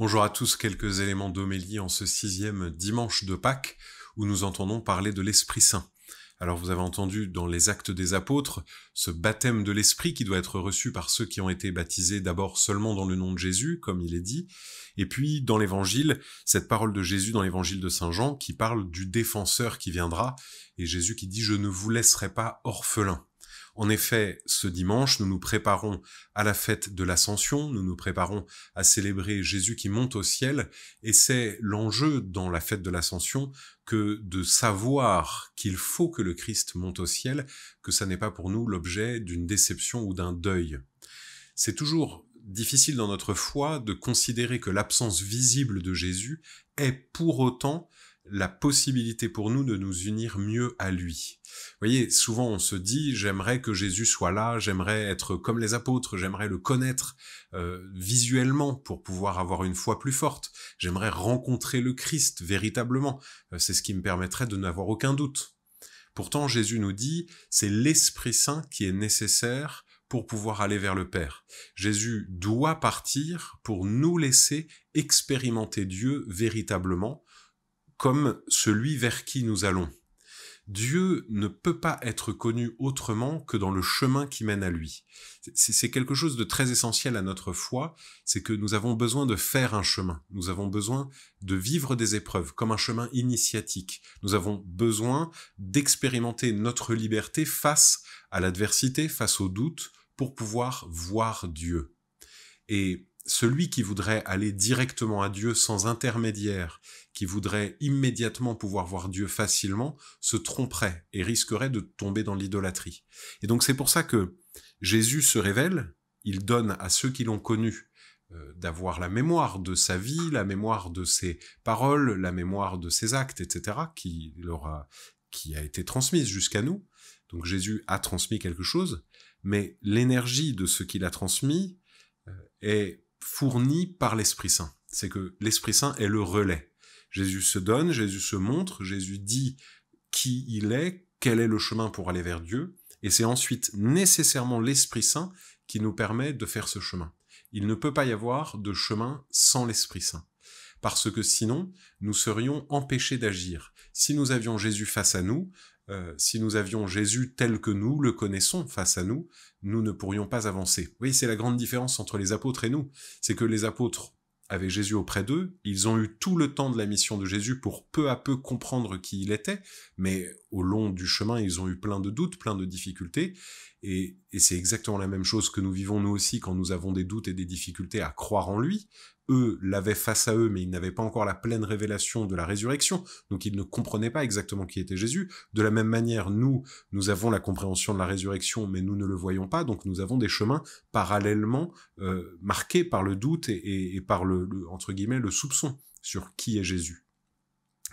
Bonjour à tous, quelques éléments d'homélie en ce sixième dimanche de Pâques où nous entendons parler de l'Esprit Saint. Alors vous avez entendu dans les actes des apôtres ce baptême de l'Esprit qui doit être reçu par ceux qui ont été baptisés d'abord seulement dans le nom de Jésus, comme il est dit, et puis dans l'Évangile, cette parole de Jésus dans l'Évangile de Saint Jean qui parle du défenseur qui viendra, et Jésus qui dit ⁇ Je ne vous laisserai pas orphelin ⁇ en effet, ce dimanche, nous nous préparons à la fête de l'Ascension, nous nous préparons à célébrer Jésus qui monte au ciel, et c'est l'enjeu dans la fête de l'Ascension que de savoir qu'il faut que le Christ monte au ciel, que ça n'est pas pour nous l'objet d'une déception ou d'un deuil. C'est toujours difficile dans notre foi de considérer que l'absence visible de Jésus est pour autant la possibilité pour nous de nous unir mieux à lui. Vous voyez, souvent on se dit j'aimerais que Jésus soit là, j'aimerais être comme les apôtres, j'aimerais le connaître euh, visuellement pour pouvoir avoir une foi plus forte, j'aimerais rencontrer le Christ véritablement, euh, c'est ce qui me permettrait de n'avoir aucun doute. Pourtant Jésus nous dit c'est l'Esprit Saint qui est nécessaire pour pouvoir aller vers le Père. Jésus doit partir pour nous laisser expérimenter Dieu véritablement, comme celui vers qui nous allons. Dieu ne peut pas être connu autrement que dans le chemin qui mène à lui. C'est quelque chose de très essentiel à notre foi, c'est que nous avons besoin de faire un chemin, nous avons besoin de vivre des épreuves comme un chemin initiatique, nous avons besoin d'expérimenter notre liberté face à l'adversité, face au doute, pour pouvoir voir Dieu. Et celui qui voudrait aller directement à Dieu sans intermédiaire, qui voudrait immédiatement pouvoir voir Dieu facilement, se tromperait et risquerait de tomber dans l'idolâtrie. Et donc c'est pour ça que Jésus se révèle, il donne à ceux qui l'ont connu euh, d'avoir la mémoire de sa vie, la mémoire de ses paroles, la mémoire de ses actes, etc., qui, qui a été transmise jusqu'à nous. Donc Jésus a transmis quelque chose, mais l'énergie de ce qu'il a transmis, euh, est fourni par l'Esprit Saint. C'est que l'Esprit Saint est le relais. Jésus se donne, Jésus se montre, Jésus dit qui il est, quel est le chemin pour aller vers Dieu, et c'est ensuite nécessairement l'Esprit Saint qui nous permet de faire ce chemin. Il ne peut pas y avoir de chemin sans l'Esprit Saint, parce que sinon nous serions empêchés d'agir. Si nous avions Jésus face à nous, euh, si nous avions Jésus tel que nous le connaissons face à nous, nous ne pourrions pas avancer. Oui, c'est la grande différence entre les apôtres et nous. C'est que les apôtres avaient Jésus auprès d'eux, ils ont eu tout le temps de la mission de Jésus pour peu à peu comprendre qui il était, mais au long du chemin, ils ont eu plein de doutes, plein de difficultés, et c'est exactement la même chose que nous vivons nous aussi quand nous avons des doutes et des difficultés à croire en lui, eux l'avaient face à eux, mais ils n'avaient pas encore la pleine révélation de la résurrection, donc ils ne comprenaient pas exactement qui était Jésus. De la même manière, nous, nous avons la compréhension de la résurrection, mais nous ne le voyons pas, donc nous avons des chemins parallèlement euh, marqués par le doute et, par le, entre guillemets, le soupçon sur qui est Jésus.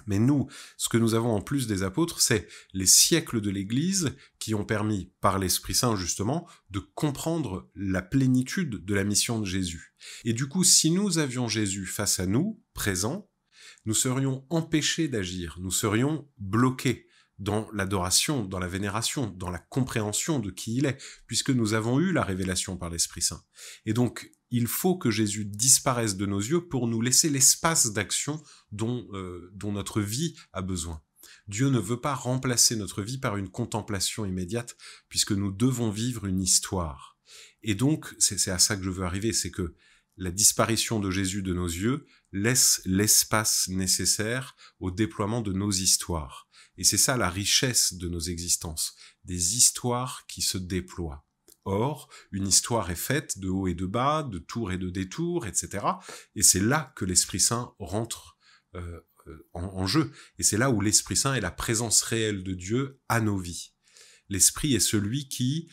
Mais nous, ce que nous avons en plus des apôtres, c'est les siècles de l'Église qui ont permis, par l'Esprit Saint justement, de comprendre la plénitude de la mission de Jésus. Et du coup, si nous avions Jésus face à nous, présent, nous serions empêchés d'agir, nous serions bloqués, dans l'adoration, dans la vénération, dans la compréhension de qui il est, puisque nous avons eu la révélation par l'Esprit Saint. Et donc, il faut que Jésus disparaisse de nos yeux pour nous laisser l'espace d'action dont, euh, notre vie a besoin. Dieu ne veut pas remplacer notre vie par une contemplation immédiate, puisque nous devons vivre une histoire. Et donc, c'est à ça que je veux arriver, c'est que la disparition de Jésus de nos yeux laisse l'espace nécessaire au déploiement de nos histoires. Et c'est ça la richesse de nos existences, des histoires qui se déploient. Or, une histoire est faite de haut et de bas, de tours et de détours, etc. Et c'est là que l'Esprit Saint rentre euh, euh, en jeu. Et c'est là où l'Esprit Saint est la présence réelle de Dieu à nos vies. L'Esprit est celui qui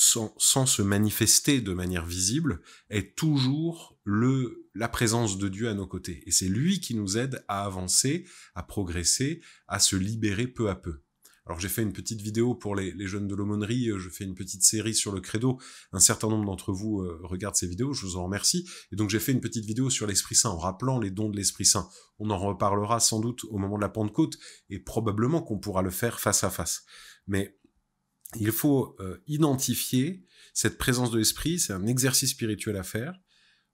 sans, se manifester de manière visible, est toujours le, la présence de Dieu à nos côtés. Et c'est lui qui nous aide à avancer, à progresser, à se libérer peu à peu. Alors j'ai fait une petite vidéo pour les, jeunes de l'aumônerie, euh, je fais une petite série sur le credo. Un certain nombre d'entre vous euh, regardent ces vidéos, je vous en remercie. Et donc j'ai fait une petite vidéo sur l'Esprit Saint en rappelant les dons de l'Esprit Saint. On en reparlera sans doute au moment de la Pentecôte et probablement qu'on pourra le faire face à face. Mais il faut euh, identifier cette présence de l'esprit, c'est un exercice spirituel à faire.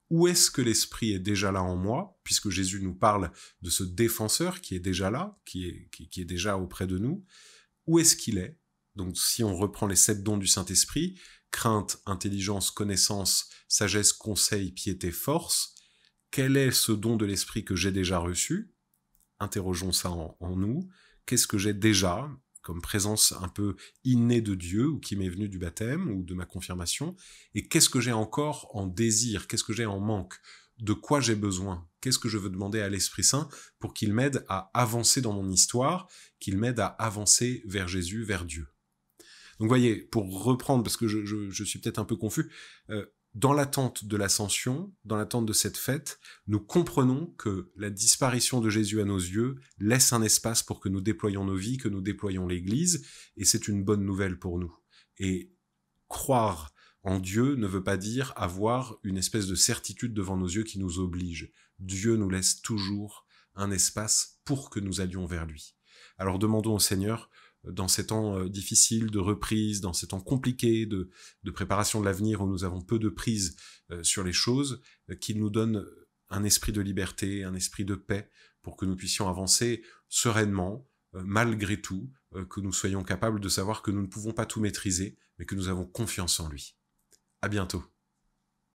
Où est-ce que l'esprit est déjà là en moi, puisque Jésus nous parle de ce défenseur qui est déjà là, qui est, qui, est déjà auprès de nous. Où est-ce qu'il est, Donc si on reprend les sept dons du Saint-Esprit, crainte, intelligence, connaissance, sagesse, conseil, piété, force, quel est ce don de l'esprit que j'ai déjà reçu Interrogeons ça en nous. Qu'est-ce que j'ai déjà comme présence un peu innée de Dieu ou qui m'est venue du baptême ou de ma confirmation et qu'est-ce que j'ai encore en désir, qu'est-ce que j'ai en manque, de quoi j'ai besoin, qu'est-ce que je veux demander à l'Esprit Saint pour qu'il m'aide à avancer dans mon histoire, qu'il m'aide à avancer vers Jésus, vers Dieu. Donc voyez, pour reprendre, parce que je, suis peut-être un peu confus, euh, dans l'attente de l'ascension, dans l'attente de cette fête, nous comprenons que la disparition de Jésus à nos yeux laisse un espace pour que nous déployions nos vies, que nous déployions l'Église, et c'est une bonne nouvelle pour nous. Et croire en Dieu ne veut pas dire avoir une espèce de certitude devant nos yeux qui nous oblige. Dieu nous laisse toujours un espace pour que nous allions vers lui. Alors demandons au Seigneur dans ces temps euh, difficiles de reprise, dans ces temps compliqués de, de préparation de l'avenir où nous avons peu de prise euh, sur les choses, euh, qu'il nous donne un esprit de liberté, un esprit de paix pour que nous puissions avancer sereinement, malgré tout, que nous soyons capables de savoir que nous ne pouvons pas tout maîtriser, mais que nous avons confiance en lui. À bientôt.